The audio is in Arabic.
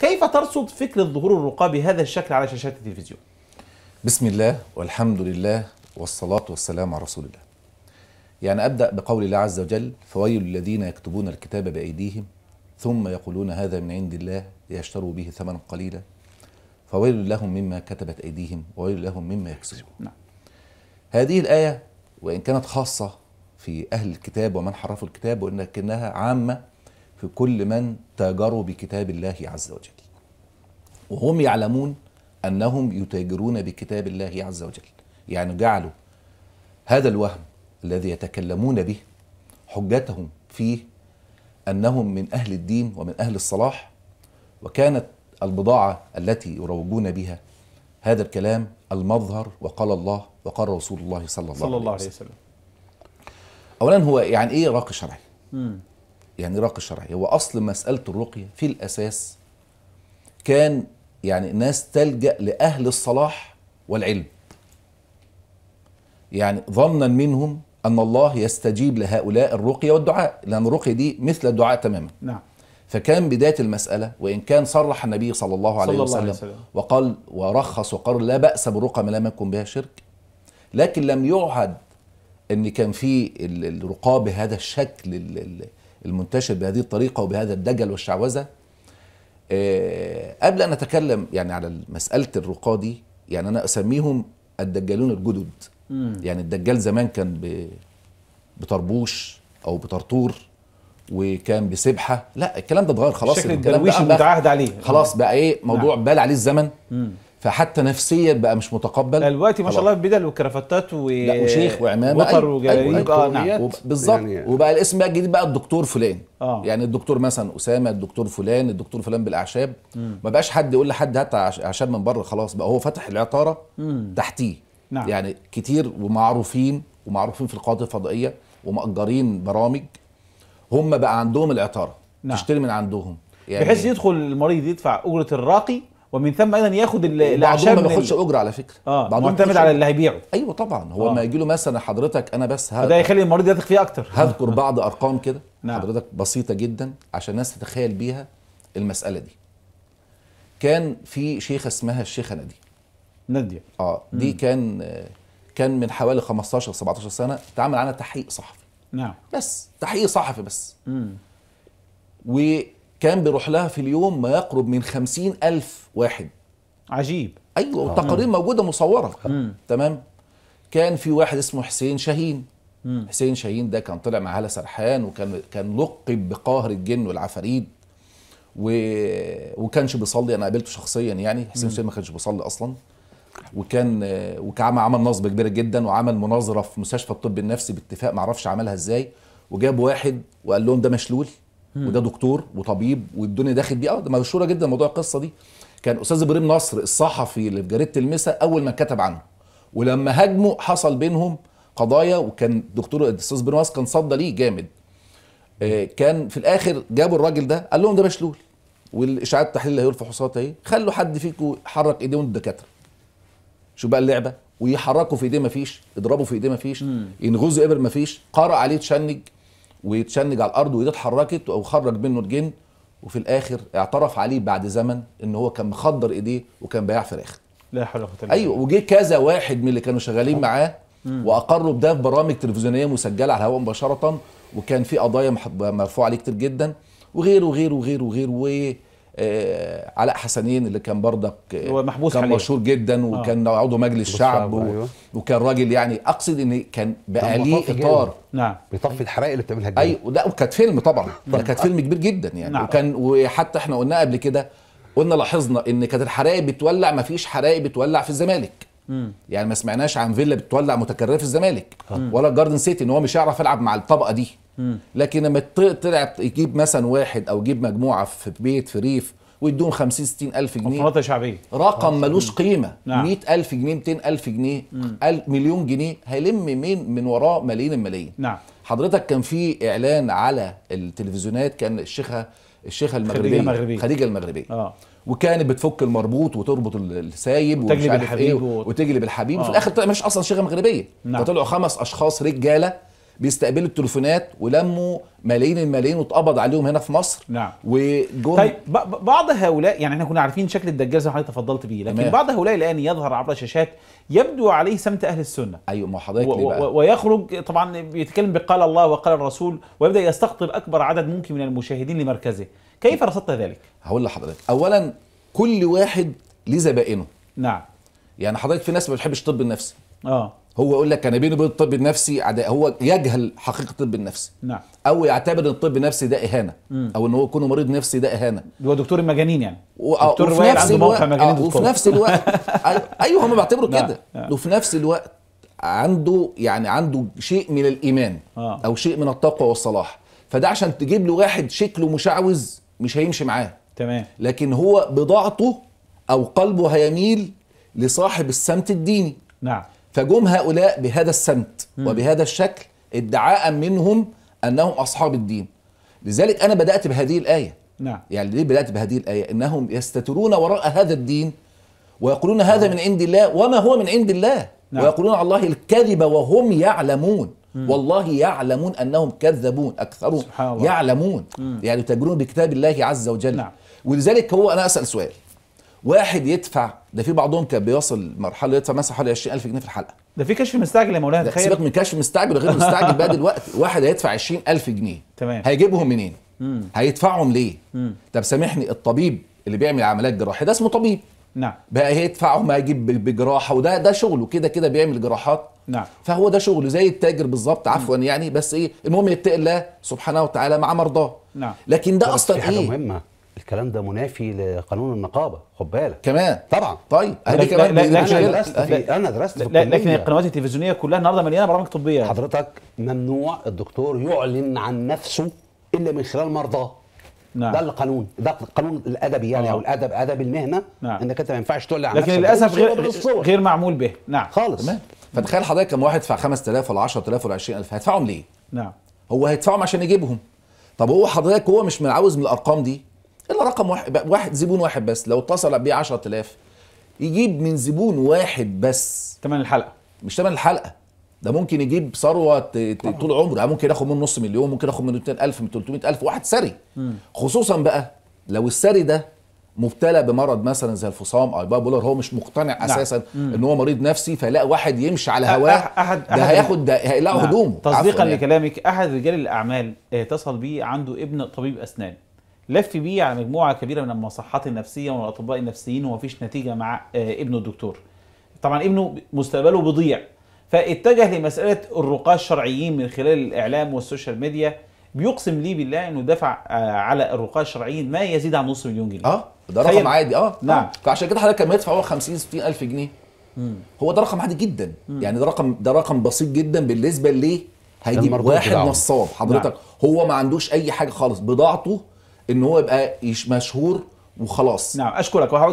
كيف ترصد فكرة ظهور الرقابي بهذا الشكل على شاشات التلفزيون؟ بسم الله والحمد لله والصلاة والسلام على رسول الله يعني أبدأ بقول الله عز وجل فويل الذين يكتبون الكتاب بأيديهم ثم يقولون هذا من عند الله ليشتروا به ثمنا قليلا فويل لهم مما كتبت أيديهم وويل لهم مما يكسبون نعم. هذه الآية وإن كانت خاصة في أهل الكتاب ومن حرفوا الكتاب ولكنها عامة في كل من تاجروا بكتاب الله عز وجل وهم يعلمون أنهم يتاجرون بكتاب الله عز وجل يعني جعلوا هذا الوهم الذي يتكلمون به حجتهم فيه أنهم من أهل الدين ومن أهل الصلاح وكانت البضاعة التي يروجون بها هذا الكلام المظهر وقال الله وقال رسول الله صلى الله, صلى الله عليه وسلم أولا هو يعني إيه راقي شرعي؟ يعني راقي شرعي هو اصل مساله الرقيه في الاساس كان يعني ناس تلجا لاهل الصلاح والعلم يعني ظنا منهم ان الله يستجيب لهؤلاء الرقيه والدعاء لان الرقيه دي مثل الدعاء تماما نعم فكان بدايه المساله وان كان صرح النبي صلى الله عليه, صلى وسلم, عليه وسلم وقال ورخص وقال لا باس بالرقى ما لم يكن بها شرك لكن لم يعهد ان كان في الرقاب بهذا الشكل المنتشر بهذه الطريقة وبهذا الدجل والشعوذة آه، قبل أن أتكلم يعني على مسألة الرقادي دي يعني أنا أسميهم الدجالون الجدد يعني الدجال زمان كان بطربوش أو بطرطور وكان بسبحة لا الكلام ده اتغير خلاص شكل الدرويش المتعهد عليه خلاص بقى إيه موضوع نعم. بال عليه الزمن مم. فحتى نفسيا بقى مش متقبل دلوقتي ما شاء الله بدل وكرافتات و... لا وشيخ وعمامه وطر أيوة. أيوة، وجلاليب أيوة. اه نعم, نعم. بالظبط يعني... وبقى الاسم بقى الجديد بقى الدكتور فلان آه. يعني الدكتور مثلا اسامه الدكتور فلان الدكتور فلان بالاعشاب ما بقاش حد يقول لحد هات اعشاب من بره خلاص بقى هو فتح العطاره مم. تحتيه نعم. يعني كتير ومعروفين ومعروفين في القاضي الفضائيه ومأجرين برامج هم بقى عندهم العطاره نعم. تشتري من عندهم يعني بحيث يدخل المريض يدفع اجره الراقي ومن ثم ايضا ياخد الاعشاب ما بياخدش اجره على فكره اه بعضهم معتمد على اللي هيبيعه ايوه طبعا هو آه. ما يجي له مثلا حضرتك انا بس ه... ده يخلي المريض يثق فيه اكتر هذكر بعض ارقام كده نعم. حضرتك بسيطه جدا عشان الناس تتخيل بيها المساله دي كان في شيخه اسمها الشيخه ناديه ناديه اه دي مم. كان كان من حوالي 15 17 سنه اتعمل عنها تحقيق صحفي نعم بس تحقيق صحفي بس امم كان بيروح لها في اليوم ما يقرب من خمسين ألف واحد عجيب أيوة آه. والتقارير موجودة مصورة مم. تمام كان في واحد اسمه حسين شاهين حسين شاهين ده كان طلع مع هالة سرحان وكان كان لقب بقاهر الجن والعفاريت و... وكانش بيصلي انا قابلته شخصيا يعني حسين شاهين ما كانش بيصلي اصلا وكان وكان عمل نصب كبير جدا وعمل مناظره في مستشفى الطب النفسي باتفاق معرفش عملها ازاي وجاب واحد وقال لهم ده مشلول وده دكتور وطبيب والدنيا داخل بيه اه مشهوره جدا موضوع القصه دي كان استاذ ابراهيم نصر الصحفي اللي في جريده المسا اول ما كتب عنه ولما هاجمه حصل بينهم قضايا وكان دكتور الاستاذ ابراهيم نصر كان صدى ليه جامد آه، كان في الاخر جابوا الراجل ده قال لهم ده مشلول والاشاعات التحليل اللي هي الفحوصات اهي خلوا حد فيكم يحرك ايديهم الدكاتره شوف بقى اللعبه ويحركوا في ايديه مفيش اضربوا في ايديه مفيش ينغزوا ابر مفيش قرا عليه تشنج ويتشنج على الارض وايده اتحركت وخرج منه الجن وفي الاخر اعترف عليه بعد زمن ان هو كان مخدر ايديه وكان بياع فراخ لا حول ولا قوه ايوه وجه كذا واحد من اللي كانوا شغالين اه. معاه واقروا بده في برامج تلفزيونيه مسجله على الهواء مباشره وكان في قضايا مرفوعه عليه كتير جدا وغيره وغيره وغيره وغيره, وغيره آه، علاء حسنين اللي كان برضك آه، هو محبوس كان مشهور جدا آه. وكان آه. عضو مجلس الشعب و... أيوه. وكان راجل يعني اقصد ان كان بقى ليه اطار نعم بيطفي الحرائق اللي بتعملها الجامعه ايوه لا وكانت فيلم طبعا طيب. ده كانت فيلم كبير جدا يعني نعم. وكان وحتى احنا قلنا قبل كده قلنا لاحظنا ان كانت الحرائق بتولع ما فيش حرائق بتولع في الزمالك يعني ما سمعناش عن فيلا بتولع متكرره في الزمالك ولا جاردن سيتي ان هو مش هيعرف يلعب مع الطبقه دي لكن لما طلع يجيب مثلا واحد او يجيب مجموعه في بيت في ريف ويدوهم 50 60 الف جنيه مناطق شعبيه رقم ملوش قيمه نعم. 100 الف جنيه 200 الف جنيه ألف مليون جنيه هيلم مين من وراه ملايين الملايين نعم حضرتك كان في اعلان على التلفزيونات كان الشيخه الشيخه المغربيه خديجه المغربيه خديجه المغربيه اه وكانت بتفك المربوط وتربط السايب وتجلب إيه الحبيب ايه وتجلب الحبيب وفي آه. الاخر طلع مش اصلا شيخه مغربيه نعم. فطلعوا خمس اشخاص رجاله بيستقبلوا التليفونات ولموا ملايين الملايين واتقبض عليهم هنا في مصر نعم وجم طيب بعض هؤلاء يعني احنا كنا عارفين شكل الدجال زي ما حضرتك تفضلت بيه لكن بعض هؤلاء الان يظهر عبر الشاشات يبدو عليه سمت اهل السنه ايوه ما حضرتك بقى ويخرج طبعا بيتكلم بقال الله وقال الرسول ويبدا يستقطب اكبر عدد ممكن من المشاهدين لمركزه كيف رصدت ذلك هقول لحضرتك اولا كل واحد ليه زبائنه نعم يعني حضرتك في ناس ما بتحبش الطب النفسي اه هو يقول لك انا بيني وبين الطب النفسي عداء هو يجهل حقيقه الطب النفسي نعم او يعتبر ان الطب النفسي ده اهانه مم. او ان هو يكون مريض نفسي ده اهانه هو دكتور المجانين يعني و... دكتور آه، وفي آه، نفس الوقت آه وفي نفس الوقت ايوه هم بيعتبروا نعم، كده نعم. وفي نفس الوقت عنده يعني عنده شيء من الايمان آه. او شيء من التقوى والصلاح فده عشان تجيب له واحد شكله مشعوذ مش هيمشي معاه تمام لكن هو بضاعته او قلبه هيميل لصاحب السمت الديني نعم فجم هؤلاء بهذا السمت وبهذا الشكل ادعاء منهم انهم اصحاب الدين لذلك انا بدات بهذه الايه نعم يعني ليه بدات بهذه الايه انهم يستترون وراء هذا الدين ويقولون هذا نعم. من عند الله وما هو من عند الله نعم. ويقولون على الله الكذب وهم يعلمون مم. والله يعلمون انهم كذبون اكثرهم يعلمون مم. يعني تجرون بكتاب الله عز وجل نعم. ولذلك هو انا اسال سؤال واحد يدفع ده في بعضهم كان بيوصل مرحله يدفع مثلا حوالي 20000 جنيه في الحلقه ده في كشف مستعجل يا مولانا تخيل سيبك من كشف مستعجل غير مستعجل بقى دلوقتي واحد هيدفع 20000 جنيه تمام هيجيبهم منين؟ مم. هيدفعهم ليه؟ مم. طب سامحني الطبيب اللي بيعمل عمليات جراحيه ده اسمه طبيب نعم بقى هيدفعهم هيجيب بجراحه وده ده شغله كده كده بيعمل جراحات نعم فهو ده شغله زي التاجر بالظبط عفوا يعني بس ايه المهم يتقي الله سبحانه وتعالى مع مرضاه نعم لكن ده اصلا ايه؟ مهمه الكلام ده منافي لقانون النقابه خد بالك كمان طبعا طيب ادي كمان لا لا انا درست لا انا درست في لكن القنوات التلفزيونيه كلها النهارده مليانه برامج طبيه حضرتك ممنوع الدكتور يعلن عن نفسه الا من خلال مرضاه نعم. ده القانون ده القانون الادبي يعني آه. او الادب ادب المهنه نعم. انك انت ما ينفعش تقول عن لكن للاسف غير غير معمول به نعم خالص فتخيل حضرتك كم واحد يدفع 5000 ولا 10000 ولا 20000 هيدفعهم ليه؟ نعم هو هيدفعهم عشان يجيبهم طب هو حضرتك هو مش عاوز من الارقام دي الا رقم واحد واحد زبون واحد بس لو اتصل بيه 10000 يجيب من زبون واحد بس تمن الحلقه مش تمن الحلقه ده ممكن يجيب ثروه طول عمره ممكن ياخد منه نص مليون ممكن ياخد منه 200000 من 300000 واحد سري خصوصا بقى لو السري ده مبتلى بمرض مثلا زي الفصام او الباي هو مش مقتنع نعم. اساسا مم. ان هو مريض نفسي فيلاقي واحد يمشي على أه، هواه أه، أحد ده هياخد ده هيلاقي نعم. هدومه تصديقا يعني. لكلامك احد رجال الاعمال آه، اتصل بيه عنده ابن طبيب اسنان لف بيه على مجموعه كبيره من المصحات النفسيه والاطباء النفسيين ومفيش نتيجه مع آه، ابنه الدكتور طبعا ابنه مستقبله بيضيع فاتجه لمساله الرقاه الشرعيين من خلال الاعلام والسوشيال ميديا بيقسم لي بالله انه دفع آه، على الرقاه الشرعيين ما يزيد عن نص مليون جنيه اه ده رقم عادي آه،, اه نعم فعشان كده حضرتك كان يدفع هو 50 60 الف جنيه هو ده رقم عادي جدا مم. يعني ده رقم ده رقم بسيط جدا بالنسبه ليه هيجيب واحد نصاب حضرتك نعم. هو ما عندوش اي حاجه خالص بضاعته ان هو يبقى مشهور وخلاص نعم اشكرك وهقعد